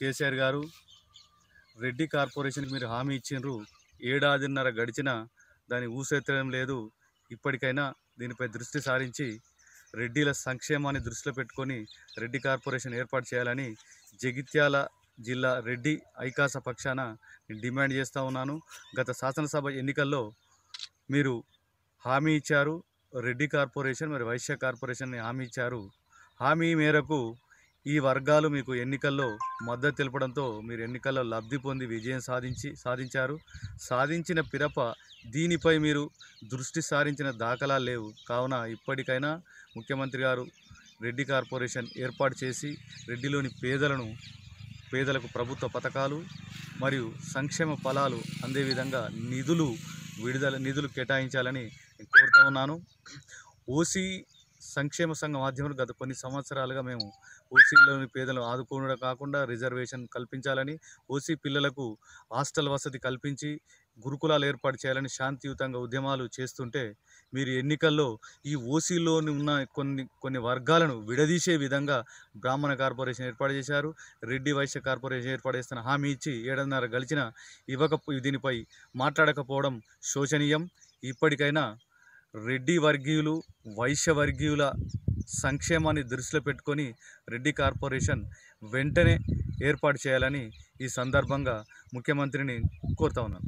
కేసీఆర్ గారు రెడ్డి కార్పొరేషన్కి మీరు హామీ ఇచ్చిండ్రు ఏడాదిన్నర గడిచినా దాని ఊసెత్తడం లేదు ఇప్పటికైనా దీనిపై దృష్టి సారించి రెడ్డిల సంక్షేమాన్ని దృష్టిలో పెట్టుకొని రెడ్డి కార్పొరేషన్ ఏర్పాటు చేయాలని జగిత్యాల జిల్లా రెడ్డి ఐకాస పక్షాన డిమాండ్ చేస్తూ ఉన్నాను గత శాసనసభ ఎన్నికల్లో మీరు హామీ ఇచ్చారు రెడ్డి కార్పొరేషన్ మరి వైశ్య కార్పొరేషన్ని హామీ ఇచ్చారు హామీ మేరకు ఈ వర్గాలు మీకు ఎన్నికల్లో మద్దతు తెలపడంతో మీరు ఎన్నికల్లో లబ్ధి పొంది విజయం సాధించి సాధించారు సాధించిన పిరప దీనిపై మీరు దృష్టి సారించిన దాఖలా లేవు కావున ఇప్పటికైనా ముఖ్యమంత్రి గారు రెడ్డి కార్పొరేషన్ ఏర్పాటు చేసి రెడ్డిలోని పేదలను పేదలకు ప్రభుత్వ పథకాలు మరియు సంక్షేమ ఫలాలు అందే విధంగా నిధులు విడుదల నిధులు కేటాయించాలని కోరుతా ఉన్నాను ఓసీ సంక్షేమ సంఘం ఆధ్వర్యంలో గత కొన్ని సంవత్సరాలుగా మేము ఓసీలోని పేదలను ఆదుకోవడం కాకుండా రిజర్వేషన్ కల్పించాలని ఓసీ పిల్లలకు హాస్టల్ వసతి కల్పించి గురుకులాలు ఏర్పాటు చేయాలని శాంతియుతంగా ఉద్యమాలు చేస్తుంటే మీరు ఎన్నికల్లో ఈ ఓసీలోని ఉన్న కొన్ని కొన్ని వర్గాలను విడదీసే విధంగా బ్రాహ్మణ కార్పొరేషన్ ఏర్పాటు చేశారు రెడ్డి వైశ్య కార్పొరేషన్ ఏర్పాటు చేస్తున్న హామీ ఇచ్చి ఏడన్నర గడిచిన ఇవ్వక దీనిపై మాట్లాడకపోవడం శోచనీయం ఇప్పటికైనా రెడ్డి వర్గీయులు వైశ్య వర్గీయుల సంక్షేమాన్ని దృష్టిలో పెట్టుకొని రెడ్డి కార్పొరేషన్ వెంటనే ఏర్పాటు చేయాలని ఈ సందర్భంగా ముఖ్యమంత్రిని కోరుతా ఉన్నాను